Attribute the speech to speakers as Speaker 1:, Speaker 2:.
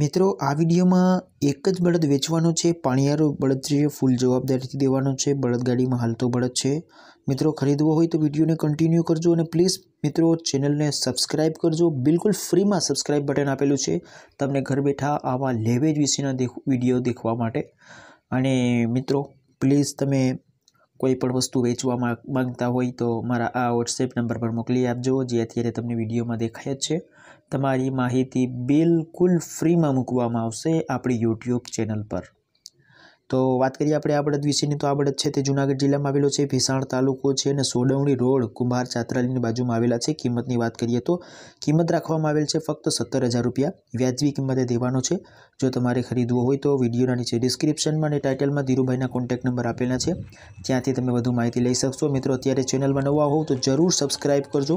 Speaker 1: મિત્રો આ વિડીયોમાં એક જ બળદ વેચવાનો છે પાણિયારો બળદ છે ફૂલ જવાબદારીથી દેવાનો છે બળદગાડીમાં હાલતો બળદ છે મિત્રો ખરીદવો હોય તો વિડીયોને કન્ટિન્યુ કરજો અને પ્લીઝ મિત્રો ચેનલને સબસ્ક્રાઈબ કરજો બિલકુલ ફ્રીમાં સબસ્ક્રાઇબ બટન આપેલું છે તમને ઘર બેઠા આવા લેવેજ વિશેના દેખ વિડીયો દેખવા માટે અને મિત્રો પ્લીઝ તમે કોઈ પણ વસ્તુ વેચવા માંગતા હોય તો મારા આ વોટ્સએપ નંબર પર મોકલી આપજો જે અત્યારે તમને વિડીયોમાં દેખાય જ છે તમારી માહિતી બિલકુલ ફ્રીમાં મૂકવામાં આવશે આપણી યુટ્યુબ ચેનલ પર તો વાત કરીએ આપણે આ બળદ વિશેની તો આ બળદ છે તે જુનાગઢ જિલ્લામાં આવેલો છે ભીસાણ તાલુકો છે અને સોડવણી રોડ કુંભાર ચાતરાલીની બાજુમાં આવેલા છે કિંમતની વાત કરીએ તો કિંમત રાખવામાં આવેલ છે ફક્ત સત્તર હજાર રૂપિયા વ્યાજબી કિંમતે દેવાનો છે જો તમારે ખરીદવો હોય તો વિડીયોના નીચે ડિસ્ક્રિપ્શનમાં અને ટાઇટલમાં ધીરુભાઈના કોન્ટેક્ટ નંબર આપેલા છે ત્યાંથી તમે વધુ માહિતી લઈ શકશો મિત્રો અત્યારે ચેનલમાં નવા હોવ તો જરૂર સબસ્ક્રાઈબ કરજો